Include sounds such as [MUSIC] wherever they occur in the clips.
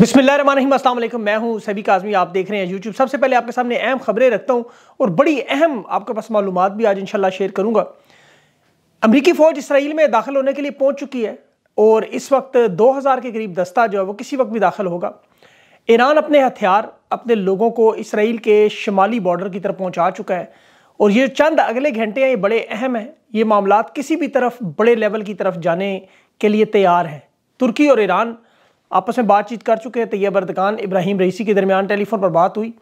बिस्मिल्लाम मैं हूँ सभी काजमी आप देख रहे हैं यूट्यूब सबसे पहले आपके सामने अहम खबरें रखता हूँ और बड़ी अहम आपके पास मालूम भी आज इनशाला शेयर करूंगा अमरीकी फ़ौज इसराइल में दाखिल होने के लिए पहुंच चुकी है और इस वक्त हज़ार के करीब दस्ता जो है वो किसी वक्त भी दाखिल होगा ईरान अपने हथियार अपने लोगों को इसराइल के शमाली बॉर्डर की तरफ पहुँचा चुका है और ये चंद अगले घंटे हैं ये बड़े अहम हैं ये मामला किसी भी तरफ बड़े लेवल की तरफ जाने के लिए तैयार हैं तुर्की और ईरान आपस में बातचीत कर चुके हैं तैयब दकान इब्राहिम रईसी के दरमियान टेलीफोन पर बात हुई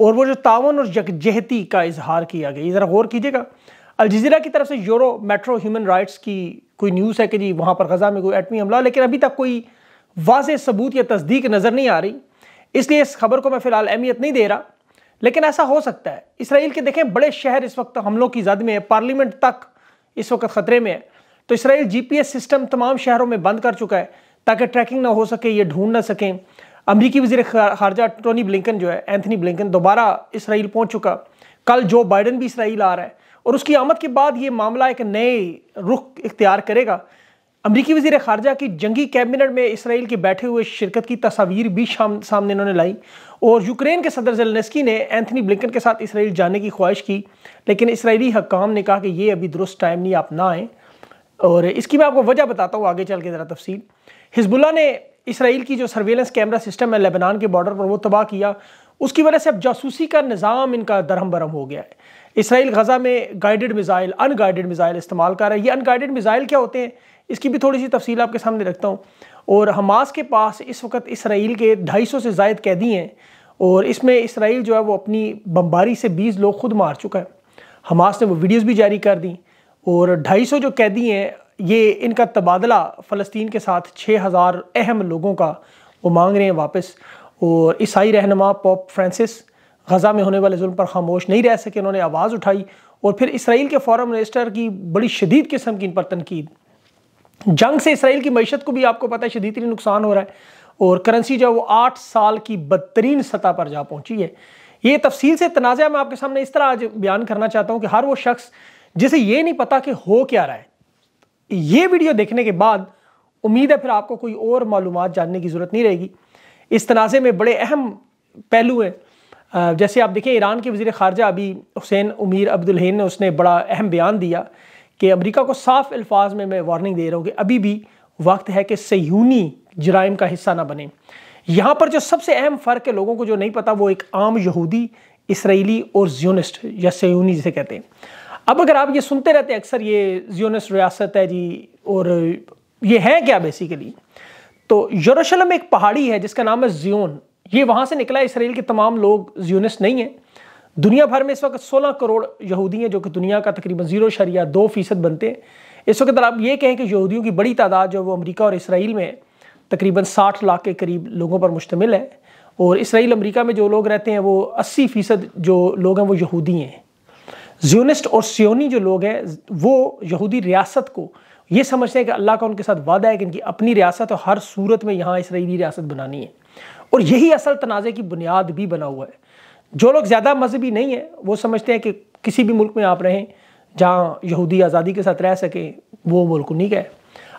और वो जो तावन और जगजहती का इजहार किया गया ज़रा गौर कीजिएगा अलजीरा की तरफ से यूरो मेट्रो ह्यूमन राइट्स की कोई न्यूज़ है कि जी वहाँ पर गज़ा में कोई एटमी हमला लेकिन अभी तक कोई वाज सबूत या तस्दीक नज़र नहीं आ रही इसलिए इस खबर को मैं फ़िलहाल अहमियत नहीं दे रहा लेकिन ऐसा हो सकता है इसराइल के देखें बड़े शहर इस वक्त हमलों की जद में है पार्लियामेंट तक इस वक्त ख़तरे में है तो इसराइल जी सिस्टम तमाम शहरों में बंद कर चुका है ताकि ट्रैकिंग ना हो सके ये ढूंढ ना सकें अमरीकी वजी खारजा टोनी ब्लिकन जो है एंथनी ब्लिकन दोबारा इसराइल पहुँच चुका कल जो बाइडन भी इसराइल आ रहा है और उसकी आमद के बाद ये मामला एक नए रुख इख्तियार करेगा अमरीकी वजीर खारजा की जंगी कैबिनेट में इसराइल के बैठे हुए शिरकत की तस्वीर भी शाम सामने इन्होंने लाई और यूक्रेन के सदर जलनेस्की ने एंथनी ब्लिकन के साथ इसराइल जाने की ख्वाहिश की लेकिन इसराइली हकाम ने कहा कि ये अभी दुरुस्त टाइम नहीं आप ना आएँ और इसकी मैं आपको वजह बताता हूँ आगे चल के ज़रा तफसील हिजबुल्ला ने इसराइल की जो सर्वेलेंस कैमरा सिस्टम है लेबनान के बॉर्डर पर वो तबाह किया उसकी वजह से अब जासूसी का निज़ाम इनका दरहम बरहम हो गया है इसराइल गज़ा में गाइडेड मिज़ाइल अनगाइडेड मिज़ाइल इस्तेमाल कर रहा है ये अनगाइडेड मिज़ाइल क्या होते हैं इसकी भी थोड़ी सी तफसील आपके सामने रखता हूँ और हमास के पास इस वक्त इसराइल के ढाई सौ से जायद कैदी हैं और इसमें इसराइल जो है वो अपनी बम्बारी से बीस लोग खुद मार चुका है हमास ने वो वीडियोज़ भी जारी कर दी और 250 जो कैदी हैं ये इनका तबादला फ़लस्तीन के साथ 6000 अहम लोगों का वो मांग रहे हैं वापस और ईसाई रहनमा पॉप फ्रांसिस गज़ा में होने वाले जुल्म पर खामोश नहीं रह सके उन्होंने आवाज़ उठाई और फिर इसराइल के फॉरन मिनिस्टर की बड़ी शदीद किस्म की इन पर तनकीद जंग से इसराइल की मीशत को भी आपको पता है शदीद नुकसान हो रहा है और करेंसी जो है वो आठ साल की बदतरीन सतह पर जा पहुँची है ये तफसील से तनाज़ा मैं आपके सामने इस तरह आज बयान करना चाहता हूँ कि हर वो शख्स जिसे ये नहीं पता कि हो क्या रहा है ये वीडियो देखने के बाद उम्मीद है फिर आपको कोई और मालूम जानने की ज़रूरत नहीं रहेगी इस तनाज़े में बड़े अहम पहलू हैं जैसे आप देखें ईरान के वज़ी ख़ारजा अभी हुसैन उमीर अब्दुलहन ने उसने बड़ा अहम बयान दिया कि अमरीका को साफ अल्फाज में मैं वार्निंग दे रहा हूँ कि अभी भी वक्त है कि सयूनी जराइम का हिस्सा ना बने यहाँ पर जो सबसे अहम फ़र्क है लोगों को जो नहीं पता वो एक आम यहूदी इसराइली और ज्यूनिस्ट या सयूनी जिसे कहते हैं अब अगर आप ये सुनते रहते हैं अक्सर ये जियोनस रियासत है जी और ये है क्या बेसिकली तो यरूशलेम एक पहाड़ी है जिसका नाम है जियोन ये वहाँ से निकला इसराइल के तमाम लोग जियोनस नहीं हैं दुनिया भर में इस वक्त 16 करोड़ यहूदी हैं जो कि दुनिया का तकरीबन जीरो शरिया दो फीसद बनते हैं इस वक्त आप ये कहें कि यहूदियों की बड़ी तादाद जो वो अमरीका और इसराइल में तकरीबन साठ लाख के करीब लोगों पर मुश्तमिल है और इसराइल अमरीका में जो लोग रहते हैं वो अस्सी फीसद जो लोग हैं वो यहूदी हैं ज्योनिस्ट और सियोनी जो लोग हैं वो यहूदी रियासत को ये समझते हैं कि अल्लाह का उनके साथ वादा है कि इनकी अपनी रियासत और हर सूरत में यहाँ इसराइली रियासत बनानी है और यही असल तनाज़े की बुनियाद भी बना हुआ है जो लोग ज़्यादा मजहबी नहीं है वो समझते हैं कि किसी भी मुल्क में आप रहें जहाँ यहूदी आज़ादी के साथ रह सकें वो मुल्क नहीं गए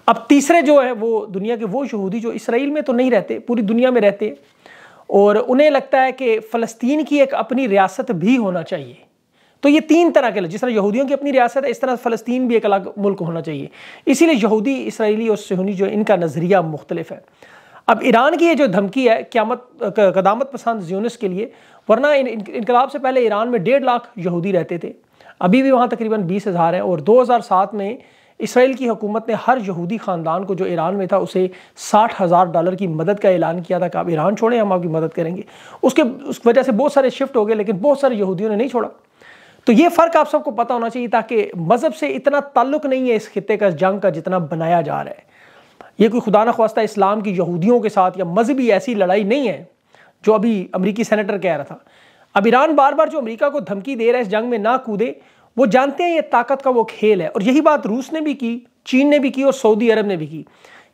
अब तीसरे जो है वो दुनिया के वो यहूदी जो इसराइल में तो नहीं रहते पूरी दुनिया में रहते और उन्हें लगता है कि फ़लस्तीन की एक अपनी रियासत भी होना चाहिए तो ये तीन तरह के जिस तरह यहूदियों की अपनी रियासत है इस तरह फ़लस्तीन भी एक अलग मुल्क होना चाहिए इसीलिए यहूदी इसराइली और सहूनी जो इनका नज़रिया मुख्तलिफ है अब ईरान की ये जो धमकी है क्यामत कदामत पसंद ज्यूनस के लिए वरना इन, इनकलाब से पहले ईरान में डेढ़ लाख यहूदी रहते थे अभी भी वहाँ तकरीबन बीस हज़ार हैं और 2007 में इसराइल की हुकूमत ने हर यहूदी ख़ानदान को जो ईरान में था उसे साठ हज़ार डॉलर की मदद का ऐलान किया था कि आप ईरान छोड़ें हम आपकी मदद करेंगे उसके उस वजह से बहुत सारे शिफ्ट हो गए लेकिन बहुत सारे यहूदियों ने नहीं छोड़ा तो ये फ़र्क आप सबको पता होना चाहिए ताकि मज़हब से इतना ताल्लुक नहीं है इस खत्े का इस जंग का जितना बनाया जा रहा है ये कोई खुदा न खास्ता इस्लाम की यहूदियों के साथ या मजहबी ऐसी लड़ाई नहीं है जो अभी अमरीकी सेनेटर कह रहा था अब ईरान बार बार जो अमरीका को धमकी दे रहा है इस जंग में ना कूदे वो जानते हैं ये ताकत का वो खेल है और यही बात रूस ने भी की चीन ने भी की और सऊदी अरब ने भी की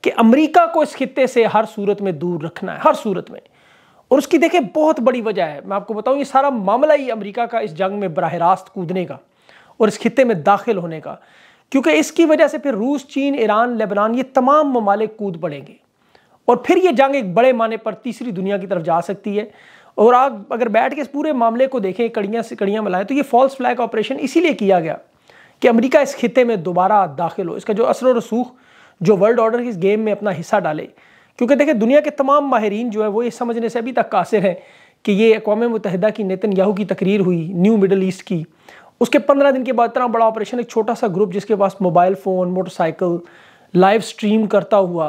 कि अमेरिका को इस खत्े से हर सूरत में दूर रखना है हर सूरत में और उसकी देखें बहुत बड़ी वजह है मैं आपको बताऊं ये सारा मामला ही अमेरिका का इस जंग में बरह रास्त कूदने का और इस खत्े में दाखिल होने का क्योंकि इसकी वजह से फिर रूस चीन ईरान लेबनान ये तमाम ममालिक कूद पड़ेंगे और फिर ये जंग एक बड़े माने पर तीसरी दुनिया की तरफ जा सकती है और आप अगर बैठ के इस पूरे मामले को देखें कड़ियाँ से कड़ियाँ मिलाएं तो ये फॉल्स फ्लैग ऑपरेशन इसीलिए किया गया कि अमेरिका इस खत्े में दोबारा दाखिल हो इसका जो असर रसूख जो वर्ल्ड ऑर्डर इस गेम में अपना हिस्सा डाले क्योंकि देखिए दुनिया के तमाम माहरीन जो है वो ये समझने से अभी तक कासिर हैं कि ये अकवा मुतहदा की नितिन याहू की तकरीर हुई न्यू मिडल ईस्ट की उसके पंद्रह दिन के बाद इतना बड़ा ऑपरेशन एक छोटा सा ग्रुप जिसके पास mobile phone motorcycle live stream करता हुआ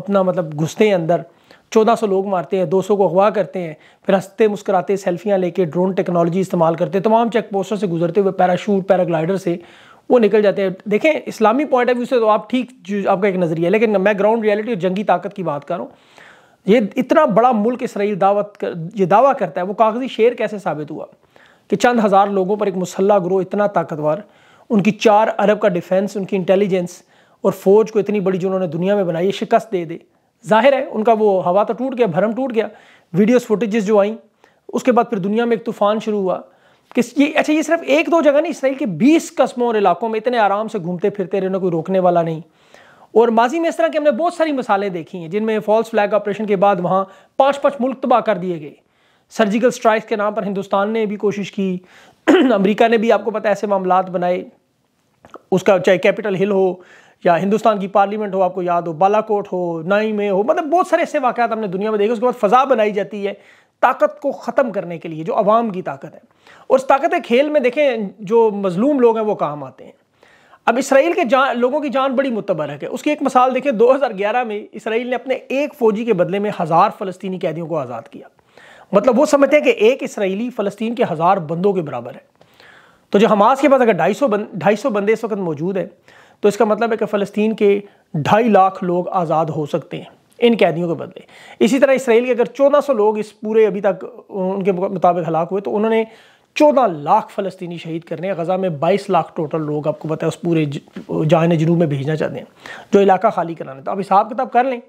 अपना मतलब घुसते हैं अंदर चौदह सौ लोग मारते हैं दो सौ को अगवा करते हैं फिर हंसते मुस्कराते सेल्फियाँ लेके ड्रोन टेक्नोलॉजी इस्तेमाल करते तमाम चेक पोस्टों से गुजरते हुए पैराशूट पैराग्लाइडर से वो निकल जाते हैं देखें इस्लामी पॉइंट ऑफ व्यू से तो आप ठीक आपका एक नज़रिया लेकिन मैं ग्राउंड रियलिटी और जंगी ताकत की बात कर रहा हूँ ये इतना बड़ा मुल्क इसराइल दावत कर ये दावा करता है वो कागज़ी शेर कैसे साबित हुआ कि चंद हज़ार लोगों पर एक मुसल्ला ग्रोह इतना ताकतवर उनकी चार अरब का डिफेंस उनकी इंटेलिजेंस और फ़ौज को इतनी बड़ी जो उन्होंने दुनिया में बनाई शिकस्त दे दे जाहिर है उनका वो हवा तो टूट गया भरम टूट गया वीडियोस फुटेजेस जो आई उसके बाद फिर दुनिया में एक तूफ़ान शुरू हुआ किस ये अच्छा ये सिर्फ एक दो जगह नहीं इसराइल के 20 कस्बों और इलाकों में इतने आराम से घूमते फिरते रहने कोई रोकने वाला नहीं और माजी में इस तरह की हमने बहुत सारी मिसालें देखी हैं जिनमें फॉल्स फ्लैग ऑपरेशन के बाद वहाँ पाँच पाँच मुल्क तबाह कर दिए गए सर्जिकल स्ट्राइक के नाम पर हिंदुस्तान ने भी कोशिश की [CLEARS THROAT] अमरीका ने भी आपको पता ऐसे मामला बनाए उसका चाहे कैपिटल हिल हो या हिंदुस्तान की पार्लियामेंट हो आपको याद हो बालाकोट हो नाई में हो मतलब बहुत सारे ऐसे वाक़ात हमने दुनिया में देखे उसके बाद फ़जा बनाई जाती है ताकत को ख़त्म करने के लिए जो अवाम की ताकत है और उस ताकत खेल में देखें जो मजलूम लोग हैं वो काम आते हैं अब इसराइल के जान लोगों की जान बड़ी मुतबरक है उसकी एक मिसाल देखें 2011 में इसराइल ने अपने एक फ़ौजी के बदले में हज़ार फ़लस्तीनी कैदियों को आज़ाद किया मतलब वो समझते हैं कि एक इसराइली फ़लस्तीन के हज़ार बंदों के बराबर है तो जो हमास के पास अगर ढाई सौ बंद ढाई सौ बंदे इस वक्त मौजूद हैं तो इसका मतलब है कि फ़लस्तीन के ढाई लाख लोग आज़ाद हो सकते हैं इन कैदियों के बदले इसी तरह इसराइल के अगर 1400 लोग इस पूरे अभी तक उनके मुताबिक हलाक हुए तो उन्होंने 14 लाख फ़लस्तनी शहीद करने गज़ा में 22 लाख टोटल लोग आपको पता है उस पूरे जान जनूब में भेजना चाहते हैं जो इलाका खाली कराना तो आप हिसाब किताब कर लें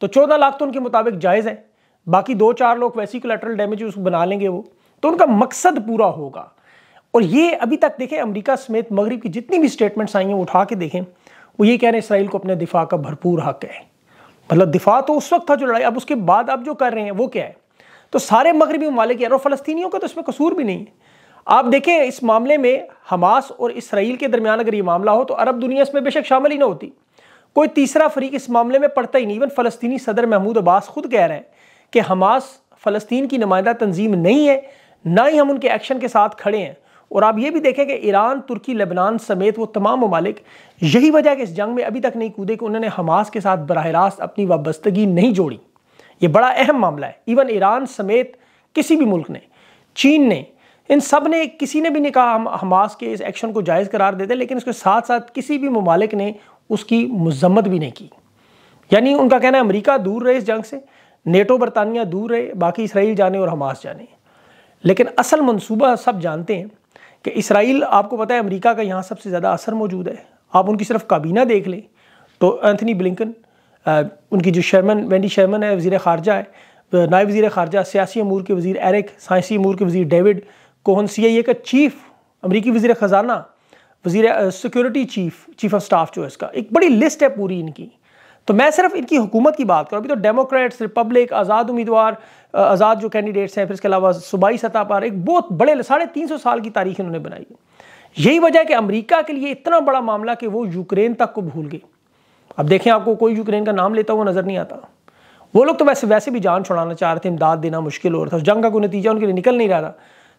तो चौदह लाख तो उनके मुताबिक जायज़ है बाकी दो चार लोग वैसी कोलेट्रल डैमेज उसको बना लेंगे वो तो उनका मकसद पूरा होगा और ये अभी तक देखें अमेरिका समेत मगरब की जितनी भी स्टेटमेंट्स आई हैं वो उठा के देखें वो ये कह रहे हैं इसराइल को अपने दिफा का भरपूर हक है मतलब दिफा तो उस वक्त था जो लड़ाई अब उसके बाद अब जो कर रहे हैं वो क्या है तो सारे मगरबी ममालिक और फ़लस्तियों का तो इसमें कसूर भी नहीं है आप देखें इस मामले में हमास और इसराइल के दरमियान अगर ये मामला हो तो अरब दुनिया इसमें बेशक शामिल ही ना होती कोई तीसरा फरीक इस मामले में पड़ता ही नहीं इवन फलस्तनी सदर महमूद अब्बास खुद कह रहे हैं कि हमास फ़लस्तीन की नुमाइंदा तंजीम नहीं है ना ही हम उनके एक्शन के साथ खड़े हैं और आप ये भी देखें कि ईरान तुर्की लेबनान समेत वो तमाम ममालिक यही वजह कि इस जंग में अभी तक नहीं कूदे कि उन्होंने हमास के साथ बरह रास्त अपनी वाबस्तगी नहीं जोड़ी ये बड़ा अहम मामला है इवन ईरान समेत किसी भी मुल्क ने चीन ने इन सब ने किसी ने भी नहीं कहा हम हमास के इस एक्शन को जायज़ करार देते लेकिन उसके साथ साथ किसी भी ममालिक ने उसकी मजम्मत भी नहीं की यानी उनका कहना है अमरीका दूर रहे इस जंग से नेटो बरतानिया दूर रहे बाकी इसराइल जाने और हमास जाने लेकिन असल मनसूबा सब जानते हैं कि इसराइल आपको पता है अमेरिका का यहाँ सबसे ज़्यादा असर मौजूद है आप उनकी सिर्फ काबीना देख लें तो एंथनी ब्लिंकन उनकी जो शर्मन वेंडी शर्मन है वज़ी ख़ारजा है नायब वज़ी ख़ारजा सियासी अमूर के वज़ी एरिक साइंसी अमूर के वज़ी डेविड कोहन सी आई ए का चीफ अमरीकी वज़ी ख़जाना वज़ी security chief chief of staff जो है इसका एक बड़ी लिस्ट है पूरी इनकी तो मैं सिर्फ इनकी हुकूमत की बात करूँ अभी तो डेमोक्रेट्स रिपब्लिक आज़ाद उम्मीदवार आज़ाद जो कैंडिडेट्स हैं फिर इसके अलावा सूबाई सतह पर एक बहुत बड़े साढ़े तीन सौ साल की तारीख इन्होंने बनाई है यही वजह है कि अमेरिका के लिए इतना बड़ा मामला कि वो यूक्रेन तक को भूल गई अब देखें आपको कोई यूक्रेन का नाम लेता हुआ नज़र नहीं आता वो लोग तो वैसे वैसे भी जान छुड़ाना चाह रहे थे इमदाद देना मुश्किल हो रहा था उस जंग का कोई नतीजा उनके लिए निकल नहीं रहा था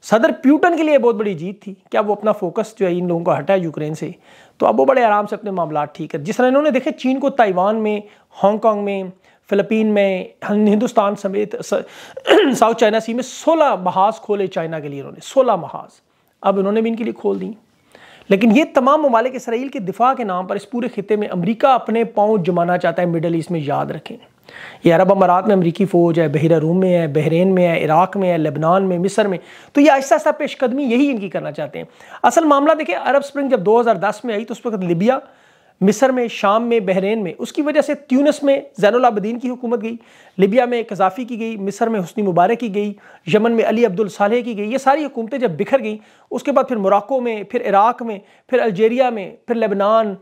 सदर प्यूटन के लिए बहुत बड़ी जीत थी क्या वो अपना फोकस जो है इन लोगों को हटाया यूक्रेन से तो अब वो बड़े आराम से अपने मामला ठीक है जिस तरह इन्होंने देखे चीन को ताइवान में हांगकॉन्ग में फिलिपीन में हिंदुस्तान समेत साउथ चाइना सी में 16 महाज खोले चाइना के लिए इन्होंने 16 महाज अब इन्होंने भी इनके लिए खोल दी लेकिन ये तमाम ममालिक इसराइल के दिफा के नाम पर इस पूरे खत्े में अमरीका अपने पाँव जमाना चाहता है मिडल ईस्ट में याद रखें ये अरब अमारात में अमरीकी फ़ौज है बहरा रूम में है बहरीन में है इराक़ में है लेबनान में मिस्र में तो ये आहिस्ता आहिस्ता पेशकदमी यही इनकी करना चाहते हैं असल मामला देखें अरब स्प्रिंग जब 2010 में आई तो उस वक्त लिबिया मिस्र में शाम में बहरीन में उसकी वजह से त्यूनस में जैनलाबद्दीन की हुकूमत गई लिबिया में कजाफी की गई मिस्र में हुसनी मुबारक की गई यमन में अली अब्दुल सालेह की गई ये सारी हुकूमतें जब बिखर गईं उसके बाद फिर मोराको में फिर इराक़ में फिर अलजेरिया में फिर लेबनान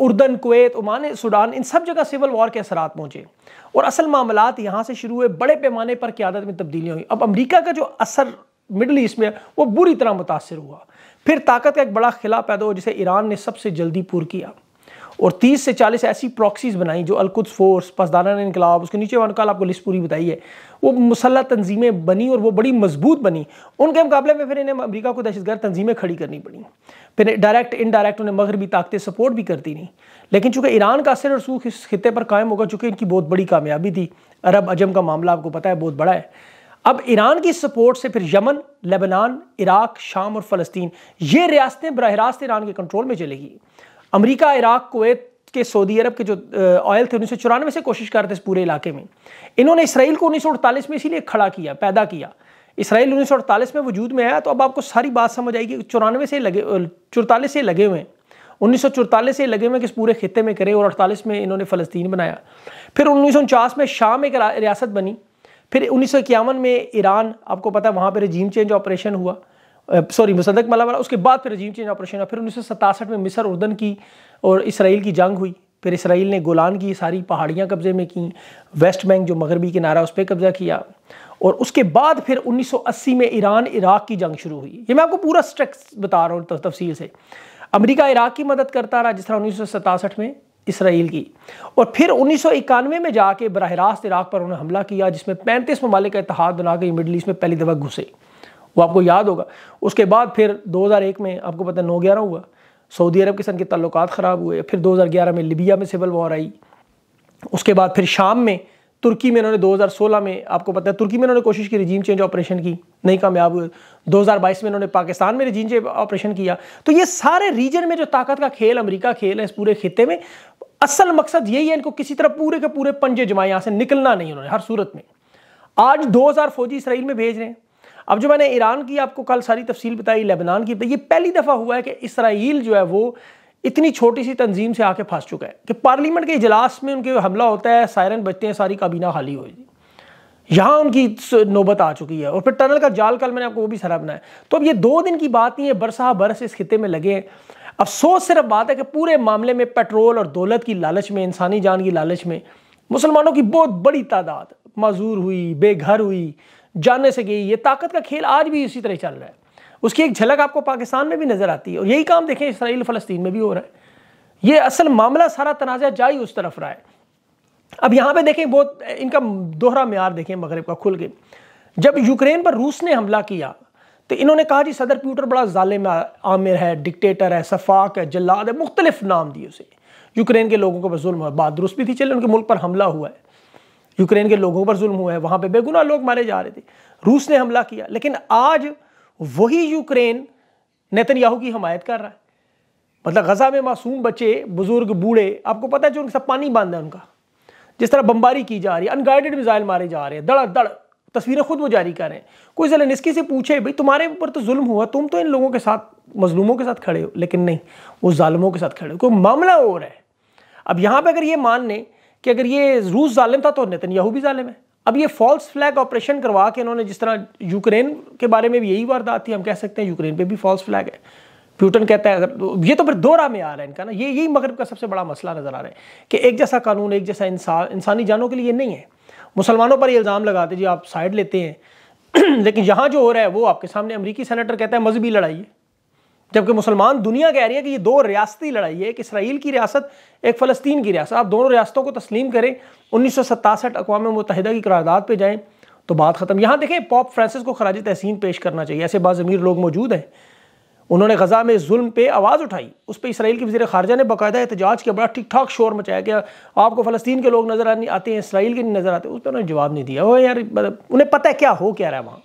उर्दन कोत ओमान सूडान इन सब जगह सिविल वॉर के असरा पहुँचे और असल मामला यहाँ से शुरू हुए बड़े पैमाने पर क्यादत में तब्दीलियाँ हुई अब अमरीका का जो असर मिडल ईस्ट में वो बुरी तरह मुतासर हुआ फिर ताकत का एक बड़ा खिला पैदा हुआ जिसे ईरान ने सबसे जल्दी पूर किया और 30 से 40 ऐसी प्रॉक्सीज बनाई जो अलकुद फोर्स पसदाना इनकलाब उसके नीचे वन कल आपको लिस्ट पूरी बताई है वो मुसल्ह तंजीमें बनी और वो बड़ी मजबूत बनी उनके मुकाबले में फिर इन्हें अमरीका को दहशतगर्द तंजीमें खड़ी करनी पड़ी फिर डायरेक्ट इनडायरेक्ट उन्हें मगरबी ताकतें सपोर्ट भी करती रहीं लेकिन चूंकि ईरान का असर और सूख इस खत्े पर कायम होगा चूंकि इनकी बहुत बड़ी कामयाबी थी अरब अजम का मामला आपको पता है बहुत बड़ा है अब ईरान की सपोर्ट से फिर यमन लेबनान इराक शाम और फलस्तीन ये रियासतें बरह रास्त ईरान के कंट्रोल में चलेगी अमेरिका इराक कुवैत के सऊदी अरब के जो ऑयल थे उन्नीस सौ चौरानवे से कोशिश कर रहे थे इस पूरे इलाके में इन्होंने इसराइल को उन्नीस सौ अड़तालीस में इसीलिए खड़ा किया पैदा किया इसराइल उन्नीस सौ अड़तालीस में वजूद में आया तो अब आपको सारी बात समझ आएगी चौरानवे से लगे चौतालीस से लगे हुए उन्नीस सौ चौरतालीस से लगे हुए किस पूरे खत्े में करे और अड़तालीस में इन्होंने फ़लस्तीन बनाया फिर उन्नीस सौ उनचास में शाम एक रियासत बनी फिर उन्नीस सौ इक्यावन में ईरान आपको पता है वहाँ पर रजीम चेंज ऑपरेशन हुआ सॉरी मुसदक मला वाला उसके बाद फिर रजीम चेंज ऑपरेशन हुआ फिर उन्नीस सौ सतासठ में मिसर उर्दन की और इसराइल की जंग हुई फिर इसराइल ने गोलान की सारी पहाड़ियाँ कब्ज़े में कं वेस्ट बैंक जो मगरबी किनारा उस पर कब्ज़ा किया और उसके बाद फिर 1980 में ईरान इराक़ की जंग शुरू हुई ये मैं आपको पूरा स्ट्रक्स बता रहा हूँ तफसील से अमेरिका इराक़ की मदद करता रहा जिस तरह उन्नीस में इसराइल की और फिर उन्नीस में जाके बरह रास्त इराक़ पर उन्होंने हमला किया जिसमें पैंतीस ममालिक का इतिहाद बना के मिडल ईस्ट में पहली दफ़ा घुसे वो आपको याद होगा उसके बाद फिर 2001 में आपको पता है नौ ग्यारह हुआ सऊदी अरब के सन के तल्लक ख़राब हुए फिर 2011 में लिबिया में सिविल वॉर आई उसके बाद फिर शाम में तुर्की में इन्होंने 2016 में आपको पता है तुर्की में इन्होंने कोशिश की रिजीम चेंज ऑपरेशन की नहीं कामयाब हुए 2022 में इन्होंने पाकिस्तान में रिजीम चेंज ऑपरेशन किया तो ये सारे रीजन में जो ताकत का खेल अमेरिका खेल है इस पूरे खत्े में असल मकसद यही है इनको किसी तरह पूरे के पूरे पंजे जमाए यहाँ से निकलना नहीं उन्होंने हर सूरत में आज 2000 फौजी इसराइल में भेज रहे हैं अब जो मैंने ईरान की आपको कल सारी तफसील बताई लेबनान की बताई ये पहली दफ़ा हुआ है कि इसराइल जो है वो इतनी छोटी सी तंजीम से आके फंस चुका है कि पार्लियामेंट के इजलास में उनके हमला होता है सायरन बचते हैं सारी काबीना खाली हो जाती यहाँ उनकी नौबत आ चुकी है और फिर टनल का जाल कल मैंने आपको वो भी सारा बनाया तो अब ये दो दिन की बात नहीं है बरसा बरस इस खत्े में लगे हैं अफसोस सिर्फ बात है कि पूरे मामले में पेट्रोल और दौलत की लालच में इंसानी जान की लालच में मुसलमानों की बहुत बड़ी तादाद मजूर हुई बेघर हुई जानने से गई ये ताकत का खेल आज भी इसी तरह चल रहा है उसकी एक झलक आपको पाकिस्तान में भी नज़र आती है और यही काम देखें इसराइल फ़लस्तीन में भी हो रहा है ये असल मामला सारा तनाज़ा जाई उस तरफ रहा है अब यहाँ पे देखें बहुत इनका दोहरा मैार देखें मगरब का खुल के जब यूक्रेन पर रूस ने हमला किया तो इन्होंने कहा जी सदर प्यूटर बड़ा ज़ालिम आमिर है डिक्टेटर है सफाक है जल्लाद है मुख्तलिफ नाम दिए उसे यूक्रेन के लोगों को बजुल्म है बात दुरुस्त भी थी चले उनके मुल्क पर हमला हुआ है यूक्रेन के लोगों पर जुल्म हुआ है वहाँ पे बेगुनाह लोग मारे जा रहे थे रूस ने हमला किया लेकिन आज वही यूक्रेन नेतन्याहू की हमायत कर रहा है मतलब गजा में मासूम बच्चे बुजुर्ग बूढ़े आपको पता है जो उनके साथ पानी बांधा है उनका जिस तरह बमबारी की जा रही है अनगाइडेड मिजाइल मारे जा रहे हैं दड़ दड़ तस्वीरें खुद वो जारी कर रहे हैं कोई जलनिस्की से पूछे भाई तुम्हारे ऊपर तो जुल्म हुआ तुम तो इन लोगों के साथ मजलूमों के साथ खड़े हो लेकिन नहीं वो ालमों के साथ खड़े हो कोई मामला और है अब यहाँ पर अगर ये मान लें कि अगर ये रूस ालिम था तो नतनयाहू भी ालिम है अब ये फॉल्स फ्लैग ऑपरेशन करवा के इन्होंने जिस तरह यूक्रेन के बारे में भी यही वारदात थी हम कह सकते हैं यूक्रेन पे भी फॉल्स फ्लैग है प्यूटन कहता है अगर ये तो फिर दो राह में आ रहा है इनका ना ये यही मगरब का सबसे बड़ा मसला नज़र आ रहा है कि एक जैसा कानून एक जैसा इंसान इंसानी जानों के लिए नहीं है मुसलमानों पर ये इल्ज़ाम लगाते जी आप साइड लेते हैं [CLEARS THROAT] लेकिन यहाँ जो हो रहा है वो आपके सामने अमरीकी सेनेटर कहता है मजहबी लड़ाई है जबकि मुसलमान दुनिया कह रही है कि ये दो रियासती लड़ाई है एक इसराइल की रियासत एक फ़लस्तीन की रियासत आप दोनों रियासतों को तस्लीम करें उन्नीस सौ सतासठ अकवा मुतहदा की करारदादा पर जाएँ तो बात ख़त्म यहाँ देखें पॉप फ्रांसिस को खराज तहसीन पेश करना चाहिए ऐसे बाज़ अमीर लोग मौजूद हैं उन्होंने गज़ा में जुल्म पे आवाज़ उठाई उस पर इसराइल की वजी खारजा ने बाकायदा एहतजाज किया बड़ा ठीक ठाक शोर मचाया कि आपको फ़लस्तीन के लोग नज़र आने आते हैं इसराइल के नहीं नज़र आते उस पर उन्होंने जवाब नहीं दिया वो यार मतलब उन्हें पता है क्या हो क्या रहा है वहाँ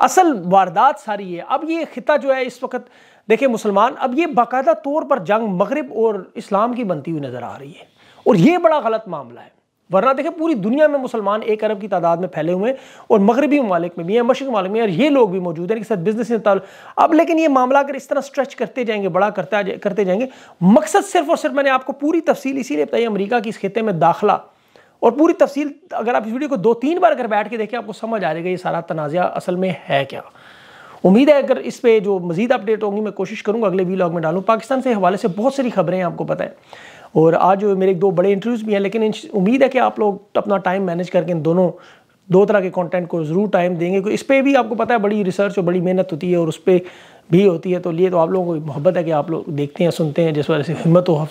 असल वारदात सारी है अब ये खिता जो है इस वक्त देखिए मुसलमान अब ये बाकायदा तौर पर जंग मगरब और इस्लाम की बनती हुई नज़र आ रही है और ये बड़ा गलत मामला है वरना देखे पूरी दुनिया में मुसलमान एक अरब की तादाद में फैले हुए हैं और मगरबी ममालिक में भी हैं मशरक ममालिक में और ये लोग भी मौजूद हैं इनके साथ बिजनेस अब लेकिन ये मामला अगर इस तरह स्ट्रेच करते जाएंगे बड़ा करता करते जाएंगे मकसद सिर्फ और सिर्फ मैंने आपको पूरी तफसील इसीलिए बताई अमरीका की इस खत्े में दाखिला और पूरी तफसील अगर आप इस वीडियो को दो तीन बार अगर बैठ के देखें आपको समझ आ जाएगा ये सारा तनाज़ा असल में है क्या उम्मीद है अगर इस पर जो मजीद अपडेट होंगी मैं कोशिश करूँगा अगले वी लॉग में डालूँ पाकिस्तान से हवाले से बहुत सारी खबरें हैं आपको पता है और आज मेरे दो बड़े इंटरव्यूज़ भी हैं लेकिन उम्मीद है कि आप लोग अपना टाइम मैनेज करके इन दोनों दो तरह के कंटेंट को ज़रूर टाइम देंगे क्योंकि इस पर भी आपको पता है बड़ी रिसर्च और बड़ी मेहनत होती है और उस पर भी होती है तो लिए तो आप लोगों को मोहब्बत है कि आप लोग देखते हैं सुनते हैं जिस वजह से हिम्मत व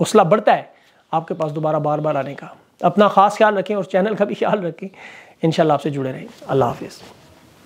हौसला बढ़ता है आपके पास दोबारा बार बार आने का अपना ख़ास ख्याल रखें और चैनल का भी ख्याल रखें इन आपसे जुड़े रहें अल्लाह हाफिज़